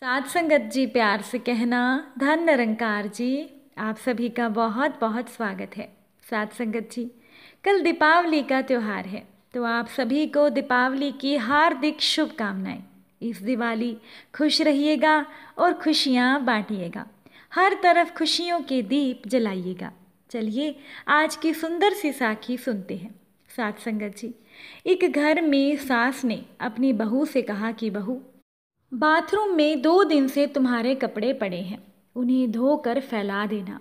साथ संगत जी प्यार से कहना धन निरंकार जी आप सभी का बहुत बहुत स्वागत है साथ संगत जी कल दीपावली का त्यौहार है तो आप सभी को दीपावली की हार्दिक शुभकामनाएं इस दिवाली खुश रहिएगा और खुशियाँ बांटिएगा हर तरफ खुशियों के दीप जलाइएगा चलिए आज की सुंदर सी साखी सुनते हैं सात संगत जी एक घर में सास ने अपनी बहू से कहा कि बहू बाथरूम में दो दिन से तुम्हारे कपड़े पड़े हैं उन्हें धोकर फैला देना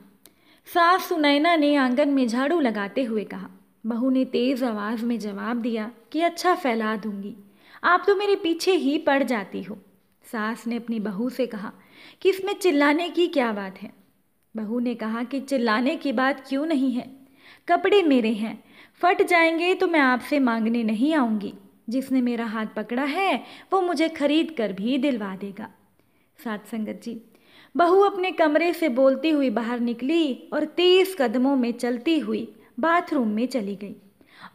सास सुनैना ने आंगन में झाड़ू लगाते हुए कहा बहू ने तेज़ आवाज़ में जवाब दिया कि अच्छा फैला दूंगी आप तो मेरे पीछे ही पड़ जाती हो सास ने अपनी बहू से कहा कि इसमें चिल्लाने की क्या बात है बहू ने कहा कि चिल्लाने की बात क्यों नहीं है कपड़े मेरे हैं फट जाएंगे तो मैं आपसे मांगने नहीं आऊंगी जिसने मेरा हाथ पकड़ा है वो मुझे खरीद कर भी दिलवा देगा सात संगत जी बहू अपने कमरे से बोलती हुई बाहर निकली और तेज कदमों में चलती हुई बाथरूम में चली गई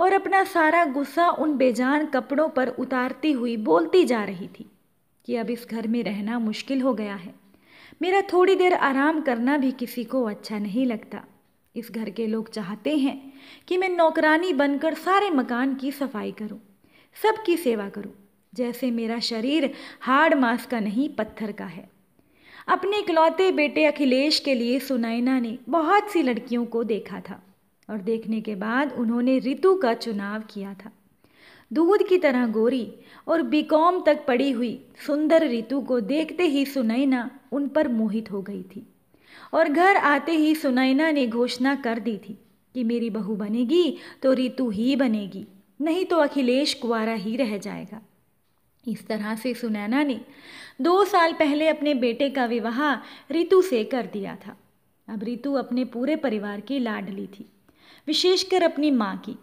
और अपना सारा गुस्सा उन बेजान कपड़ों पर उतारती हुई बोलती जा रही थी कि अब इस घर में रहना मुश्किल हो गया है मेरा थोड़ी देर आराम करना भी किसी को अच्छा नहीं लगता इस घर के लोग चाहते हैं कि मैं नौकरानी बनकर सारे मकान की सफाई करूं। सबकी सेवा करूं जैसे मेरा शरीर हाड़ मास का नहीं पत्थर का है अपने इकलौते बेटे अखिलेश के लिए सुनैना ने बहुत सी लड़कियों को देखा था और देखने के बाद उन्होंने ऋतु का चुनाव किया था दूध की तरह गोरी और बीकॉम तक पड़ी हुई सुंदर ऋतु को देखते ही सुनैना उन पर मोहित हो गई थी और घर आते ही सुनैना ने घोषणा कर दी थी कि मेरी बहू बनेगी तो ऋतु ही बनेगी नहीं तो अखिलेश कुआरा ही रह जाएगा इस तरह से सुनैना ने दो साल पहले अपने बेटे का विवाह रितु से कर दिया था अब रितु अपने पूरे परिवार की लाडली थी विशेषकर अपनी माँ की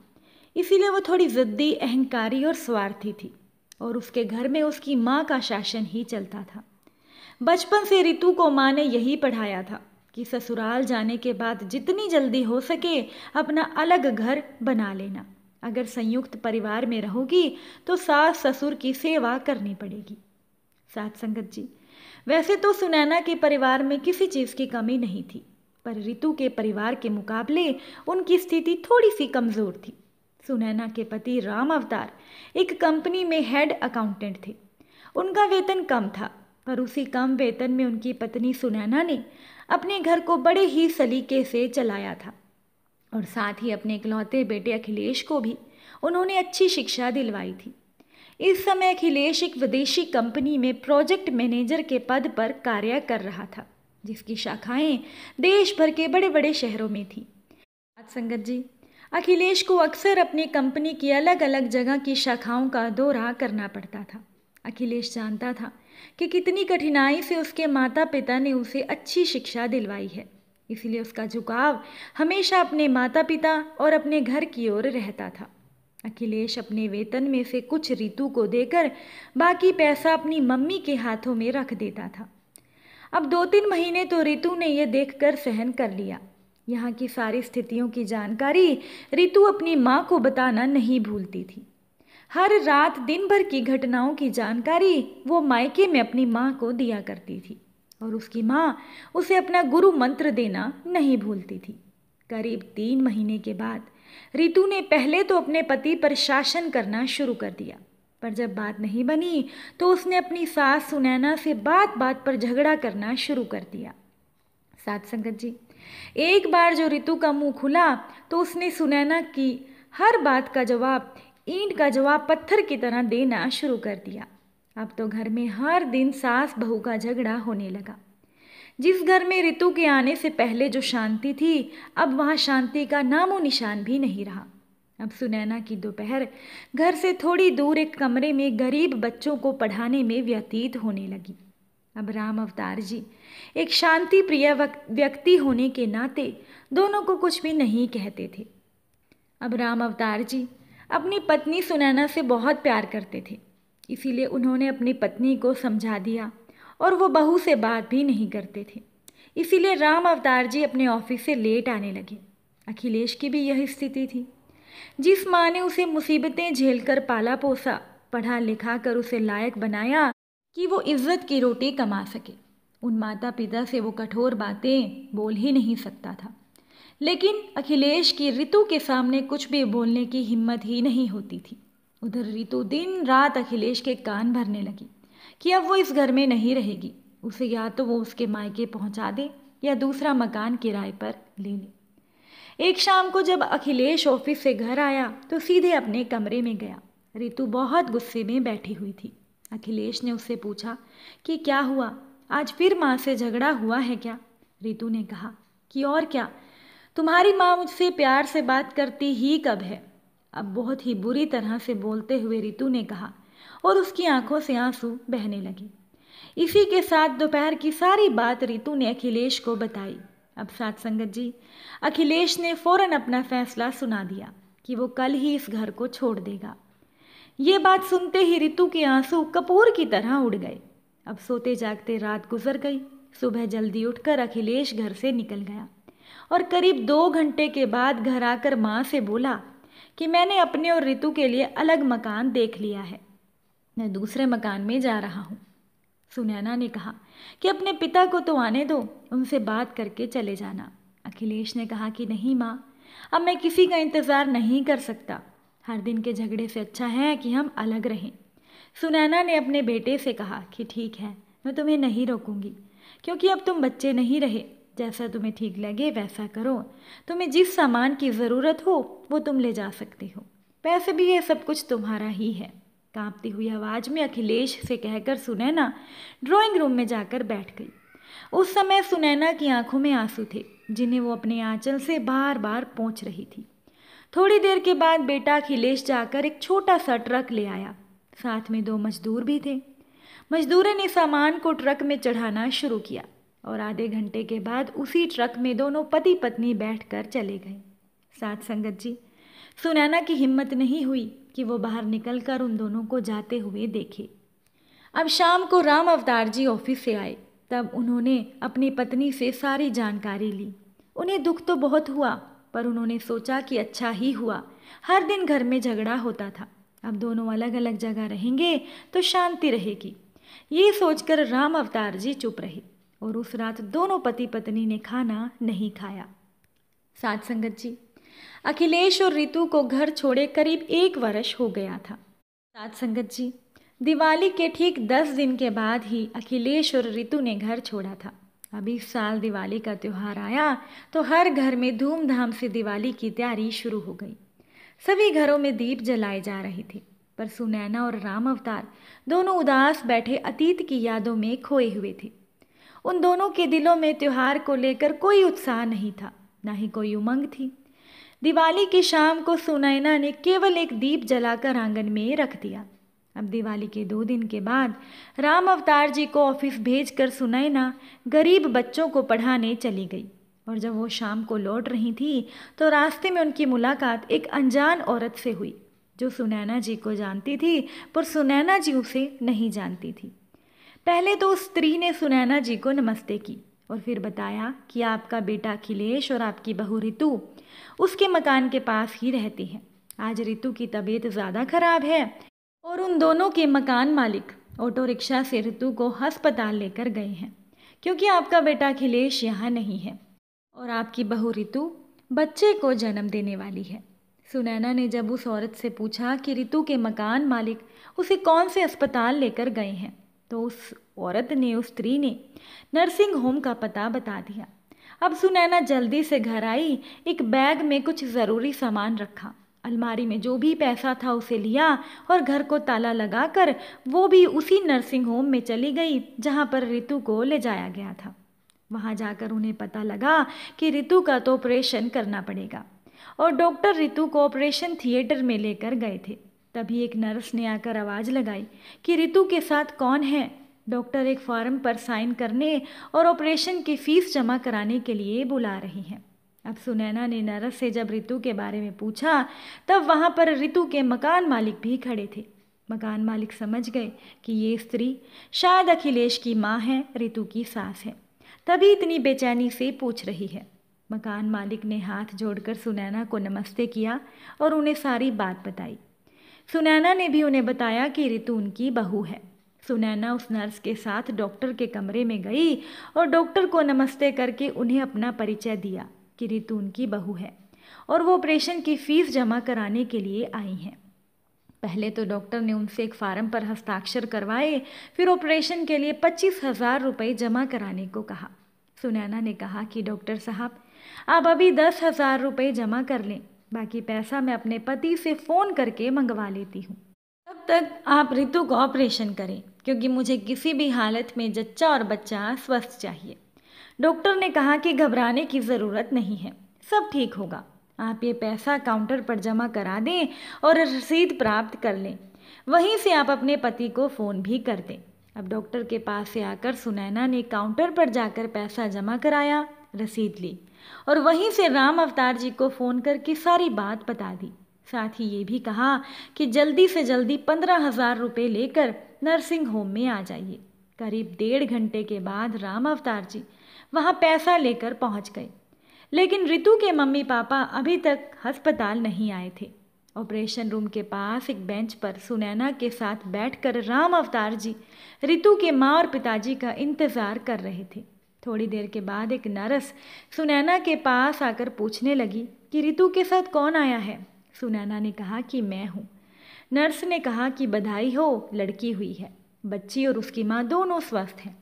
इसीलिए वो थोड़ी ज़िद्दी अहंकारी और स्वार्थी थी और उसके घर में उसकी माँ का शासन ही चलता था बचपन से रितु को माँ ने यही पढ़ाया था कि ससुराल जाने के बाद जितनी जल्दी हो सके अपना अलग घर बना लेना अगर संयुक्त परिवार में रहोगी तो सास ससुर की सेवा करनी पड़ेगी सात संगत जी वैसे तो सुनैना के परिवार में किसी चीज़ की कमी नहीं थी पर ऋतु के परिवार के मुकाबले उनकी स्थिति थोड़ी सी कमज़ोर थी सुनैना के पति राम अवतार एक कंपनी में हेड अकाउंटेंट थे उनका वेतन कम था पर उसी कम वेतन में उनकी पत्नी सुनैना ने अपने घर को बड़े ही सलीके से चलाया था और साथ ही अपने इकलौते बेटे अखिलेश को भी उन्होंने अच्छी शिक्षा दिलवाई थी इस समय अखिलेश एक विदेशी कंपनी में प्रोजेक्ट मैनेजर के पद पर कार्य कर रहा था जिसकी शाखाएं देश भर के बड़े बड़े शहरों में थी संगत जी अखिलेश को अक्सर अपनी कंपनी की अलग अलग जगह की शाखाओं का दौरा करना पड़ता था अखिलेश जानता था कि कितनी कठिनाई से उसके माता पिता ने उसे अच्छी शिक्षा दिलवाई है इसलिए उसका झुकाव हमेशा अपने माता पिता और अपने घर की ओर रहता था अखिलेश अपने वेतन में से कुछ ऋतु को देकर बाकी पैसा अपनी मम्मी के हाथों में रख देता था अब दो तीन महीने तो ऋतु ने यह देखकर सहन कर लिया यहाँ की सारी स्थितियों की जानकारी ऋतु अपनी माँ को बताना नहीं भूलती थी हर रात दिन भर की घटनाओं की जानकारी वो मायके में अपनी माँ को दिया करती थी और उसकी माँ उसे अपना गुरु मंत्र देना नहीं भूलती थी करीब तीन महीने के बाद रितु ने पहले तो अपने पति पर शासन करना शुरू कर दिया पर जब बात नहीं बनी तो उसने अपनी सास सुनैना से बात बात पर झगड़ा करना शुरू कर दिया सात संगत जी एक बार जो रितु का मुंह खुला तो उसने सुनैना की हर बात का जवाब ईंट का जवाब पत्थर की तरह देना शुरू कर दिया अब तो घर में हर दिन सास बहू का झगड़ा होने लगा जिस घर में ऋतु के आने से पहले जो शांति थी अब वहाँ शांति का नामो निशान भी नहीं रहा अब सुनैना की दोपहर घर से थोड़ी दूर एक कमरे में गरीब बच्चों को पढ़ाने में व्यतीत होने लगी अब राम अवतार जी एक शांति प्रिय व्यक्ति होने के नाते दोनों को कुछ भी नहीं कहते थे अब राम अवतार जी अपनी पत्नी सुनैना से बहुत प्यार करते थे इसीलिए उन्होंने अपनी पत्नी को समझा दिया और वो बहू से बात भी नहीं करते थे इसीलिए राम अवतार जी अपने ऑफिस से लेट आने लगे अखिलेश की भी यही स्थिति थी जिस माँ ने उसे मुसीबतें झेलकर पाला पोसा पढ़ा लिखा कर उसे लायक बनाया कि वो इज्जत की रोटी कमा सके उन माता पिता से वो कठोर बातें बोल ही नहीं सकता था लेकिन अखिलेश की ऋतु के सामने कुछ भी बोलने की हिम्मत ही नहीं होती थी उधर रितु दिन रात अखिलेश के कान भरने लगी कि अब वो इस घर में नहीं रहेगी उसे या तो वो उसके मायके पहुंचा दे या दूसरा मकान किराए पर ले ले एक शाम को जब अखिलेश ऑफिस से घर आया तो सीधे अपने कमरे में गया रितु बहुत गुस्से में बैठी हुई थी अखिलेश ने उससे पूछा कि क्या हुआ आज फिर माँ से झगड़ा हुआ है क्या रितु ने कहा कि और क्या तुम्हारी माँ मुझसे प्यार से बात करती ही कब है अब बहुत ही बुरी तरह से बोलते हुए रितु ने कहा और उसकी आंखों से आंसू बहने लगे इसी के साथ दोपहर की सारी बात रितु ने अखिलेश को बताई अब सात संगत जी अखिलेश ने फौरन अपना फैसला सुना दिया कि वो कल ही इस घर को छोड़ देगा ये बात सुनते ही रितु के आंसू कपूर की तरह उड़ गए अब सोते जागते रात गुजर गई सुबह जल्दी उठकर अखिलेश घर से निकल गया और करीब दो घंटे के बाद घर आकर माँ से बोला कि मैंने अपने और ऋतु के लिए अलग मकान देख लिया है मैं दूसरे मकान में जा रहा हूँ सुनैना ने कहा कि अपने पिता को तो आने दो उनसे बात करके चले जाना अखिलेश ने कहा कि नहीं माँ अब मैं किसी का इंतज़ार नहीं कर सकता हर दिन के झगड़े से अच्छा है कि हम अलग रहें सुनैना ने अपने बेटे से कहा कि ठीक है मैं तुम्हें नहीं रोकूंगी क्योंकि अब तुम बच्चे नहीं रहे जैसा तुम्हें ठीक लगे वैसा करो तुम्हें जिस सामान की ज़रूरत हो वो तुम ले जा सकते हो वैसे भी ये सब कुछ तुम्हारा ही है कांपती हुई आवाज़ में अखिलेश से कहकर सुनैना ड्राइंग रूम में जाकर बैठ गई उस समय सुनैना की आंखों में आंसू थे जिन्हें वो अपने आंचल से बार बार पहुँच रही थी थोड़ी देर के बाद बेटा अखिलेश जाकर एक छोटा सा ट्रक ले आया साथ में दो मजदूर भी थे मजदूरों ने सामान को ट्रक में चढ़ाना शुरू किया और आधे घंटे के बाद उसी ट्रक में दोनों पति पत्नी बैठकर चले गए साथ संगत जी सुनैना की हिम्मत नहीं हुई कि वो बाहर निकलकर उन दोनों को जाते हुए देखे अब शाम को राम अवतार जी ऑफिस से आए तब उन्होंने अपनी पत्नी से सारी जानकारी ली उन्हें दुख तो बहुत हुआ पर उन्होंने सोचा कि अच्छा ही हुआ हर दिन घर में झगड़ा होता था अब दोनों अलग अलग जगह रहेंगे तो शांति रहेगी ये सोचकर राम अवतार जी चुप रहे और उस रात दोनों पति पत्नी ने खाना नहीं खाया सात संगत जी अखिलेश और रितु को घर छोड़े करीब एक वर्ष हो गया था सात संगत जी दिवाली के ठीक दस दिन के बाद ही अखिलेश और रितु ने घर छोड़ा था अब इस साल दिवाली का त्यौहार आया तो हर घर में धूमधाम से दिवाली की तैयारी शुरू हो गई सभी घरों में दीप जलाए जा रहे थे पर सुनैना और राम अवतार दोनों उदास बैठे अतीत की यादों में खोए हुए थे उन दोनों के दिलों में त्यौहार को लेकर कोई उत्साह नहीं था ना ही कोई उमंग थी दिवाली की शाम को सुनैना ने केवल एक दीप जलाकर आंगन में रख दिया अब दिवाली के दो दिन के बाद राम अवतार जी को ऑफिस भेजकर सुनैना गरीब बच्चों को पढ़ाने चली गई और जब वो शाम को लौट रही थी तो रास्ते में उनकी मुलाकात एक अनजान औरत से हुई जो सुनैना जी को जानती थी पर सुनैना जी उसे नहीं जानती थी पहले तो उस स्त्री ने सुनैना जी को नमस्ते की और फिर बताया कि आपका बेटा अखिलेश और आपकी बहू ऋतु उसके मकान के पास ही रहती हैं आज ऋतु की तबीयत ज़्यादा खराब है और उन दोनों के मकान मालिक ऑटो रिक्शा से ऋतु को अस्पताल लेकर गए हैं क्योंकि आपका बेटा अखिलेश यहाँ नहीं है और आपकी बहू ऋतु बच्चे को जन्म देने वाली है सुनैना ने जब उस औरत से पूछा कि रितु के मकान मालिक उसे कौन से अस्पताल लेकर गए हैं तो उस औरत ने उस स्त्री ने नर्सिंग होम का पता बता दिया अब सुनैना जल्दी से घर आई एक बैग में कुछ ज़रूरी सामान रखा अलमारी में जो भी पैसा था उसे लिया और घर को ताला लगाकर वो भी उसी नर्सिंग होम में चली गई जहाँ पर रितु को ले जाया गया था वहाँ जाकर उन्हें पता लगा कि रितु का तो ऑपरेशन करना पड़ेगा और डॉक्टर रितु को ऑपरेशन थिएटर में लेकर गए थे तभी एक नर्स ने आकर आवाज़ लगाई कि रितु के साथ कौन है डॉक्टर एक फॉर्म पर साइन करने और ऑपरेशन की फ़ीस जमा कराने के लिए बुला रही हैं अब सुनैना ने नर्स से जब ऋतु के बारे में पूछा तब वहाँ पर ऋतु के मकान मालिक भी खड़े थे मकान मालिक समझ गए कि ये स्त्री शायद अखिलेश की माँ है रितु की सास है तभी इतनी बेचैनी से पूछ रही है मकान मालिक ने हाथ जोड़कर सुनैना को नमस्ते किया और उन्हें सारी बात बताई सुनैना ने भी उन्हें बताया कि रितु उनकी बहू है सुनैना उस नर्स के साथ डॉक्टर के कमरे में गई और डॉक्टर को नमस्ते करके उन्हें अपना परिचय दिया कि रितु उनकी बहू है और वो ऑपरेशन की फ़ीस जमा कराने के लिए आई हैं पहले तो डॉक्टर ने उनसे एक फार्म पर हस्ताक्षर करवाए फिर ऑपरेशन के लिए पच्चीस हज़ार रुपये जमा कराने को कहा सुनैना ने कहा कि डॉक्टर साहब आप अभी दस हज़ार रुपये जमा कर लें बाकी पैसा मैं अपने पति से फ़ोन करके मंगवा लेती हूँ तब तक आप ऋतु को ऑपरेशन करें क्योंकि मुझे किसी भी हालत में जच्चा और बच्चा स्वस्थ चाहिए डॉक्टर ने कहा कि घबराने की ज़रूरत नहीं है सब ठीक होगा आप ये पैसा काउंटर पर जमा करा दें और रसीद प्राप्त कर लें वहीं से आप अपने पति को फ़ोन भी कर दें अब डॉक्टर के पास से आकर सुनैना ने काउंटर पर जाकर पैसा जमा कराया रसीद ली और वहीं से राम अवतार जी को फ़ोन करके सारी बात बता दी साथ ही ये भी कहा कि जल्दी से जल्दी पंद्रह हज़ार रुपये लेकर नर्सिंग होम में आ जाइए करीब डेढ़ घंटे के बाद राम अवतार जी वहाँ पैसा लेकर पहुँच गए लेकिन रितु के मम्मी पापा अभी तक अस्पताल नहीं आए थे ऑपरेशन रूम के पास एक बेंच पर सुनैना के साथ बैठकर राम अवतार जी रितु के माँ और पिताजी का इंतज़ार कर रहे थे थोड़ी देर के बाद एक नर्स सुनैना के पास आकर पूछने लगी कि रितु के साथ कौन आया है सुनैना ने कहा कि मैं हूँ नर्स ने कहा कि बधाई हो लड़की हुई है बच्ची और उसकी माँ दोनों स्वस्थ हैं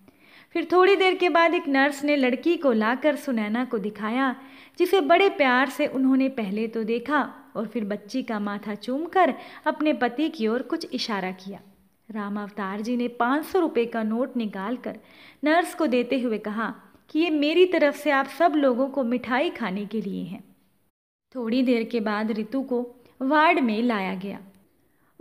फिर थोड़ी देर के बाद एक नर्स ने लड़की को लाकर सुनैना को दिखाया जिसे बड़े प्यार से उन्होंने पहले तो देखा और फिर बच्ची का माथा चूमकर अपने पति की ओर कुछ इशारा किया राम अवतार जी ने पाँच सौ रुपये का नोट निकालकर नर्स को देते हुए कहा कि ये मेरी तरफ से आप सब लोगों को मिठाई खाने के लिए हैं थोड़ी देर के बाद रितु को वार्ड में लाया गया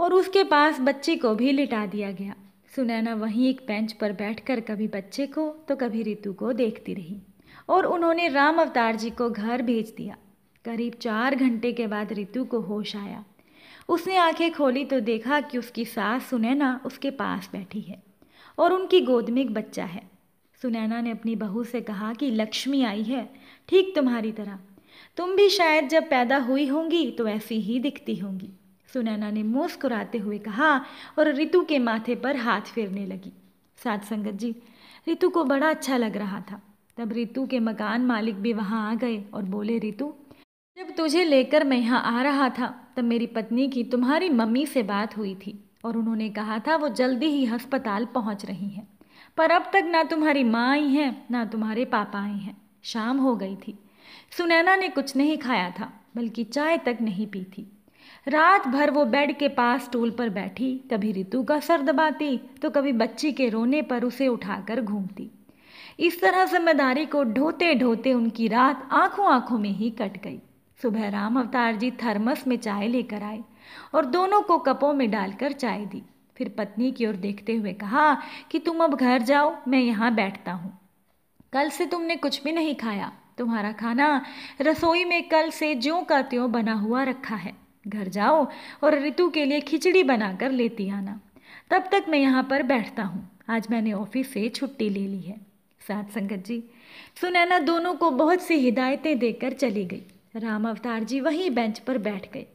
और उसके पास बच्चे को भी लिटा दिया गया सुनैना वहीं एक बेंच पर बैठकर कभी बच्चे को तो कभी रितु को देखती रही और उन्होंने राम अवतार जी को घर भेज दिया करीब चार घंटे के बाद रितु को होश आया उसने आंखें खोली तो देखा कि उसकी सास सुनैना उसके पास बैठी है और उनकी गोद में एक बच्चा है सुनैना ने अपनी बहू से कहा कि लक्ष्मी आई है ठीक तुम्हारी तरह तुम भी शायद जब पैदा हुई होंगी तो ऐसी ही दिखती होंगी सुनैना ने मुस्कुराते हुए कहा और ऋतु के माथे पर हाथ फेरने लगी सात संगत जी ऋतु को बड़ा अच्छा लग रहा था तब ऋतु के मकान मालिक भी वहाँ आ गए और बोले ऋतु जब तुझे लेकर मैं यहाँ आ रहा था तब मेरी पत्नी की तुम्हारी मम्मी से बात हुई थी और उन्होंने कहा था वो जल्दी ही अस्पताल पहुँच रही हैं पर अब तक ना तुम्हारी माँ आई हैं ना तुम्हारे पापा आए हैं शाम हो गई थी सुनैना ने कुछ नहीं खाया था बल्कि चाय तक नहीं पी थी रात भर वो बेड के पास टूल पर बैठी कभी ऋतु का सर दबाती तो कभी बच्ची के रोने पर उसे उठाकर घूमती इस तरह जिम्मेदारी को ढोते ढोते उनकी रात आंखों आंखों में ही कट गई सुबह राम अवतार जी थर्मस में चाय लेकर आए और दोनों को कपों में डालकर चाय दी फिर पत्नी की ओर देखते हुए कहा कि तुम अब घर जाओ मैं यहाँ बैठता हूँ कल से तुमने कुछ भी नहीं खाया तुम्हारा खाना रसोई में कल से ज्यों का त्यों बना हुआ रखा है घर जाओ और ऋतु के लिए खिचड़ी बनाकर लेती आना तब तक मैं यहाँ पर बैठता हूँ आज मैंने ऑफिस से छुट्टी ले ली है साथ संगत जी सुनैना दोनों को बहुत सी हिदायतें देकर चली गई राम अवतार जी वहीं बेंच पर बैठ गए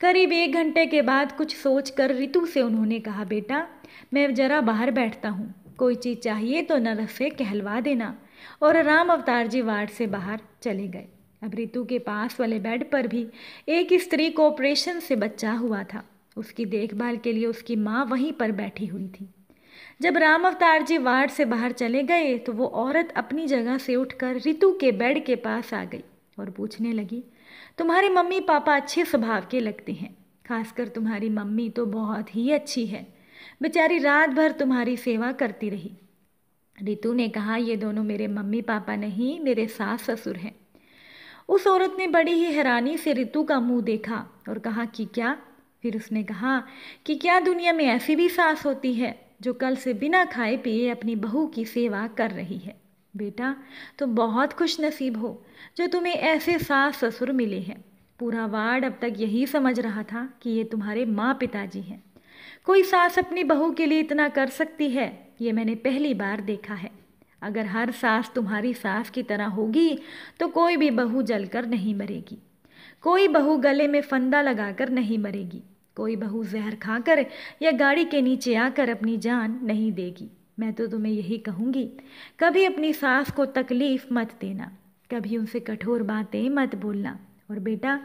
करीब एक घंटे के बाद कुछ सोच कर रितु से उन्होंने कहा बेटा मैं जरा बाहर बैठता हूँ कोई चीज़ चाहिए तो नरस से कहलवा देना और राम अवतार जी वार्ड से बाहर चले गए अब रितु के पास वाले बेड पर भी एक स्त्री को ऑपरेशन से बच्चा हुआ था उसकी देखभाल के लिए उसकी माँ वहीं पर बैठी हुई थी जब राम अवतार जी वार्ड से बाहर चले गए तो वो औरत अपनी जगह से उठकर रितु के बेड के पास आ गई और पूछने लगी तुम्हारे मम्मी पापा अच्छे स्वभाव के लगते हैं खासकर तुम्हारी मम्मी तो बहुत ही अच्छी है बेचारी रात भर तुम्हारी सेवा करती रही रितु ने कहा ये दोनों मेरे मम्मी पापा नहीं मेरे सास ससुर हैं उस औरत ने बड़ी ही हैरानी से रितु का मुंह देखा और कहा कि क्या फिर उसने कहा कि क्या दुनिया में ऐसी भी सास होती है जो कल से बिना खाए पिए अपनी बहू की सेवा कर रही है बेटा तुम बहुत खुश नसीब हो जो तुम्हें ऐसे सास ससुर मिले हैं पूरा वार्ड अब तक यही समझ रहा था कि ये तुम्हारे माँ पिताजी हैं कोई सास अपनी बहू के लिए इतना कर सकती है ये मैंने पहली बार देखा है अगर हर सास तुम्हारी सास की तरह होगी तो कोई भी बहू जलकर नहीं मरेगी कोई बहू गले में फंदा लगाकर नहीं मरेगी कोई बहू जहर खाकर या गाड़ी के नीचे आकर अपनी जान नहीं देगी मैं तो तुम्हें यही कहूँगी कभी अपनी सास को तकलीफ मत देना कभी उनसे कठोर बातें मत बोलना और बेटा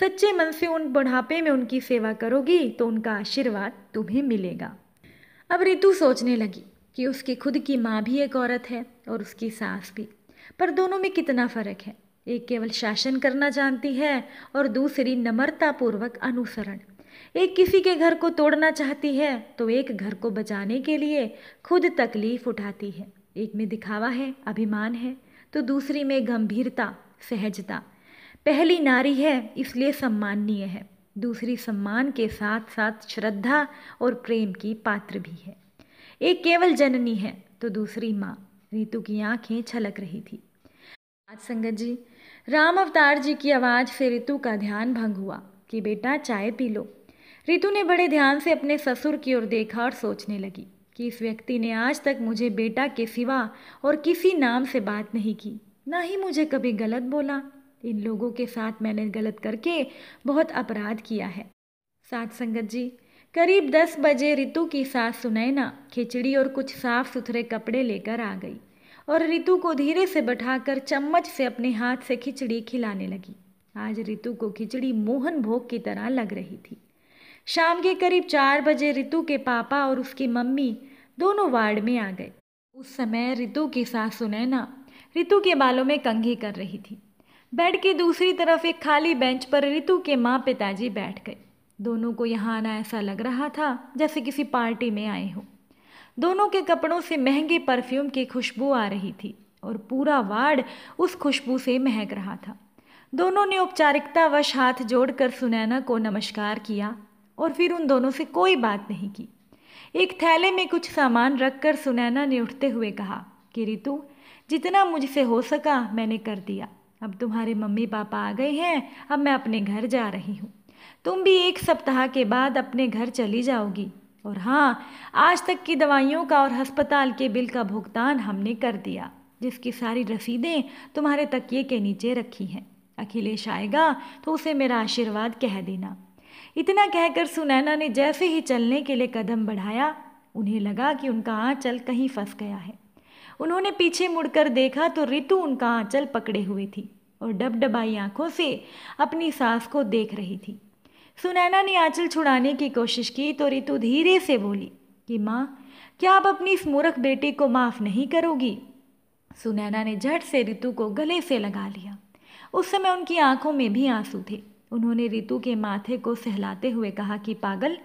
सच्चे मन से उन बुढ़ापे में उनकी सेवा करोगी तो उनका आशीर्वाद तुम्हें मिलेगा अब रितु सोचने लगी कि उसकी खुद की माँ भी एक औरत है और उसकी सास भी पर दोनों में कितना फ़र्क है एक केवल शासन करना जानती है और दूसरी नम्रतापूर्वक अनुसरण एक किसी के घर को तोड़ना चाहती है तो एक घर को बचाने के लिए खुद तकलीफ उठाती है एक में दिखावा है अभिमान है तो दूसरी में गंभीरता सहजता पहली नारी है इसलिए सम्माननीय है दूसरी सम्मान के साथ साथ श्रद्धा और प्रेम की पात्र भी है एक केवल जननी है तो दूसरी माँ रितु की आंखें छलक रही थी आज संगत जी राम अवतार जी की आवाज़ से ऋतु का ध्यान भंग हुआ कि बेटा चाय पी लो रितु ने बड़े ध्यान से अपने ससुर की ओर देखा और सोचने लगी कि इस व्यक्ति ने आज तक मुझे बेटा के सिवा और किसी नाम से बात नहीं की ना ही मुझे कभी गलत बोला इन लोगों के साथ मैंने गलत करके बहुत अपराध किया है साथ संगत जी करीब दस बजे रितु की सास सुनैना खिचड़ी और कुछ साफ सुथरे कपड़े लेकर आ गई और रितु को धीरे से बैठाकर चम्मच से अपने हाथ से खिचड़ी खिलाने लगी आज रितु को खिचड़ी मोहन भोग की तरह लग रही थी शाम के करीब चार बजे रितु के पापा और उसकी मम्मी दोनों वार्ड में आ गए उस समय रितु की सास सुनैना रितु के बालों में कंघी कर रही थी बेड के दूसरी तरफ एक खाली बेंच पर रितु के माँ पिताजी बैठ गए दोनों को यहाँ आना ऐसा लग रहा था जैसे किसी पार्टी में आए हों दोनों के कपड़ों से महंगे परफ्यूम की खुशबू आ रही थी और पूरा वार्ड उस खुशबू से महक रहा था दोनों ने औपचारिकतावश हाथ जोड़कर सुनैना को नमस्कार किया और फिर उन दोनों से कोई बात नहीं की एक थैले में कुछ सामान रखकर सुनैना ने उठते हुए कहा कि रितु जितना मुझसे हो सका मैंने कर दिया अब तुम्हारे मम्मी पापा आ गए हैं अब मैं अपने घर जा रही हूँ तुम भी एक सप्ताह के बाद अपने घर चली जाओगी और हाँ आज तक की दवाइयों का और अस्पताल के बिल का भुगतान हमने कर दिया जिसकी सारी रसीदें तुम्हारे तकिए के नीचे रखी हैं अखिलेश आएगा तो उसे मेरा आशीर्वाद कह देना इतना कहकर सुनैना ने जैसे ही चलने के लिए कदम बढ़ाया उन्हें लगा कि उनका आंचल कहीं फंस गया है उन्होंने पीछे मुड़कर देखा तो रितु उनका आंचल पकड़े हुए थी और डबडबाई आंखों से अपनी सास को देख रही थी सुनैना ने आंचल छुड़ाने की कोशिश की तो रितु धीरे से बोली कि माँ क्या आप अपनी इस मूर्ख बेटी को माफ़ नहीं करोगी सुनैना ने झट से रितु को गले से लगा लिया उस समय उनकी आंखों में भी आंसू थे उन्होंने रितु के माथे को सहलाते हुए कहा कि पागल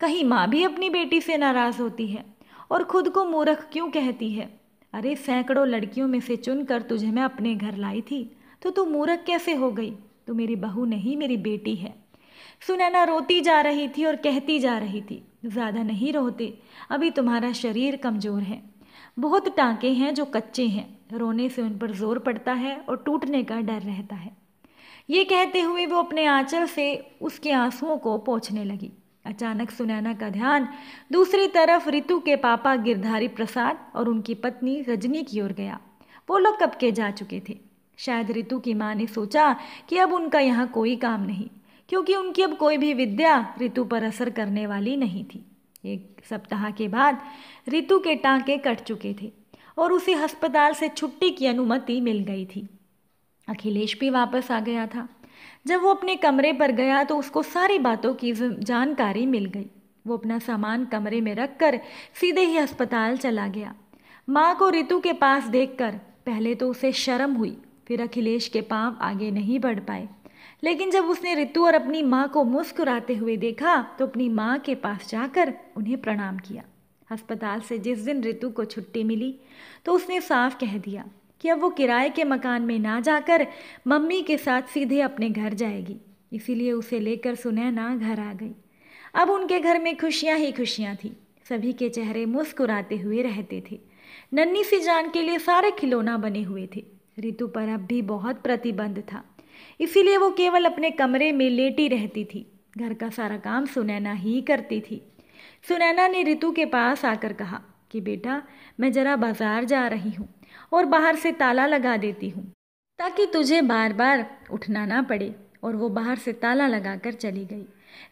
कहीं माँ भी अपनी बेटी से नाराज़ होती है और खुद को मूर्ख क्यों कहती है अरे सैकड़ों लड़कियों में से चुनकर तुझे मैं अपने घर लाई थी तो तू मूर्ख कैसे हो गई तू मेरी बहू नहीं मेरी बेटी है सुनैना रोती जा रही थी और कहती जा रही थी ज़्यादा नहीं रोते अभी तुम्हारा शरीर कमज़ोर है बहुत टाँके हैं जो कच्चे हैं रोने से उन पर जोर पड़ता है और टूटने का डर रहता है ये कहते हुए वो अपने आंचल से उसके आंसुओं को पोंछने लगी अचानक सुनैना का ध्यान दूसरी तरफ रितु के पापा गिरधारी प्रसाद और उनकी पत्नी रजनी की ओर गया वो लोग कब के जा चुके थे शायद रितु की माँ ने सोचा कि अब उनका यहाँ कोई काम नहीं क्योंकि उनकी अब कोई भी विद्या ऋतु पर असर करने वाली नहीं थी एक सप्ताह के बाद ऋतु के टांके कट चुके थे और उसे अस्पताल से छुट्टी की अनुमति मिल गई थी अखिलेश भी वापस आ गया था जब वो अपने कमरे पर गया तो उसको सारी बातों की जानकारी मिल गई वो अपना सामान कमरे में रख कर सीधे ही अस्पताल चला गया माँ को ऋतु के पास देखकर पहले तो उसे शर्म हुई फिर अखिलेश के पाँव आगे नहीं बढ़ पाए लेकिन जब उसने ऋतु और अपनी माँ को मुस्कुराते हुए देखा तो अपनी माँ के पास जाकर उन्हें प्रणाम किया अस्पताल से जिस दिन ऋतु को छुट्टी मिली तो उसने साफ कह दिया कि अब वो किराए के मकान में ना जाकर मम्मी के साथ सीधे अपने घर जाएगी इसीलिए उसे लेकर सुनैना घर आ गई अब उनके घर में खुशियाँ ही खुशियाँ थीं सभी के चेहरे मुस्कुराते हुए रहते थे नन्ही सी जान के लिए सारे खिलौना बने हुए थे ऋतु पर अब भी बहुत प्रतिबंध था इसीलिए वो केवल अपने कमरे में लेटी रहती थी घर का सारा काम सुनैना ही करती थी सुनैना ने ऋतु के पास आकर कहा कि बेटा मैं ज़रा बाज़ार जा रही हूँ और बाहर से ताला लगा देती हूँ ताकि तुझे बार बार उठना ना पड़े और वो बाहर से ताला लगाकर चली गई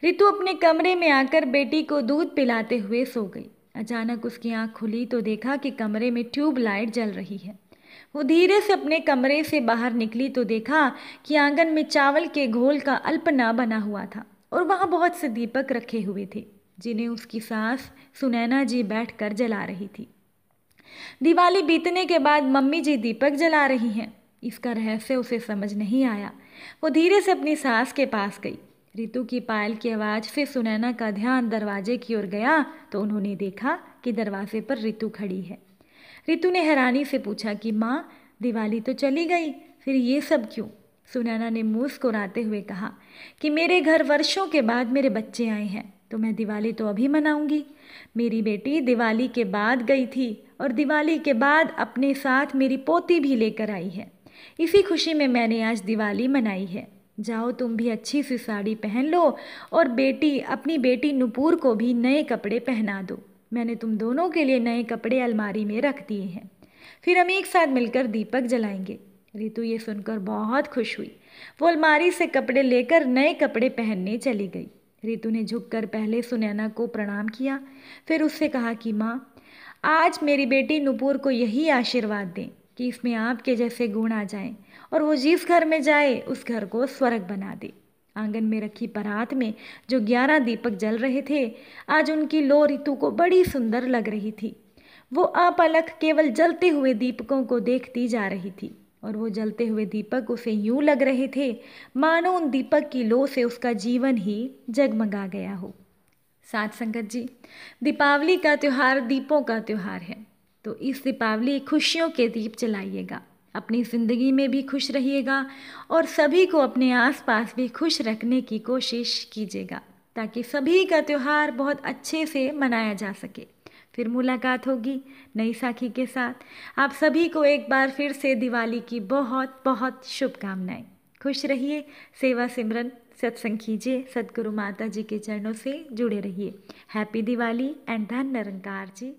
रितु अपने कमरे में आकर बेटी को दूध पिलाते हुए सो गई अचानक उसकी आंख खुली तो देखा कि कमरे में ट्यूब लाइट जल रही है वो धीरे से अपने कमरे से बाहर निकली तो देखा कि आंगन में चावल के घोल का अल्पना बना हुआ था और वहाँ बहुत से दीपक रखे हुए थे जिन्हें उसकी सास सुनैना जी कर जला रही थी दिवाली बीतने के बाद मम्मी जी दीपक जला रही हैं इसका रहस्य उसे समझ नहीं आया वो धीरे से अपनी सास के पास गई रितु की पायल की आवाज़ से सुनैना का ध्यान दरवाजे की ओर गया तो उन्होंने देखा कि दरवाजे पर रितु खड़ी है रितु ने हैरानी से पूछा कि माँ दिवाली तो चली गई फिर ये सब क्यों सुनैना ने मुस्कुराते हुए कहा कि मेरे घर वर्षों के बाद मेरे बच्चे आए हैं तो मैं दिवाली तो अभी मनाऊंगी मेरी बेटी दिवाली के बाद गई थी और दिवाली के बाद अपने साथ मेरी पोती भी लेकर आई है इसी खुशी में मैंने आज दिवाली मनाई है जाओ तुम भी अच्छी सी साड़ी पहन लो और बेटी अपनी बेटी नुपुर को भी नए कपड़े पहना दो मैंने तुम दोनों के लिए नए कपड़े अलमारी में रख दिए हैं फिर हम एक साथ मिलकर दीपक जलाएंगे रितु ये सुनकर बहुत खुश हुई वो अलमारी से कपड़े लेकर नए कपड़े पहनने चली गई रितु ने झुककर पहले सुनैना को प्रणाम किया फिर उससे कहा कि माँ आज मेरी बेटी नूपुर को यही आशीर्वाद दें कि इसमें आपके जैसे गुण आ जाएं और वो जिस घर में जाए उस घर को स्वर्ग बना दे आंगन में रखी परात में जो ग्यारह दीपक जल रहे थे आज उनकी लो ऋतु को बड़ी सुंदर लग रही थी वो अपलक केवल जलते हुए दीपकों को देखती जा रही थी और वो जलते हुए दीपक उसे यूं लग रहे थे मानो उन दीपक की लो से उसका जीवन ही जगमगा गया हो साथ संगत जी दीपावली का त्यौहार दीपों का त्यौहार है तो इस दीपावली खुशियों के दीप जलाइएगा अपनी ज़िंदगी में भी खुश रहिएगा और सभी को अपने आसपास भी खुश रखने की कोशिश कीजिएगा ताकि सभी का त्यौहार बहुत अच्छे से मनाया जा सके फिर मुलाकात होगी नई साखी के साथ आप सभी को एक बार फिर से दिवाली की बहुत बहुत शुभकामनाएं खुश रहिए सेवा सिमरन सत्संग कीजिए सतगुरु माता जी के चरणों से जुड़े रहिए हैप्पी दिवाली एंड धन निरंकार जी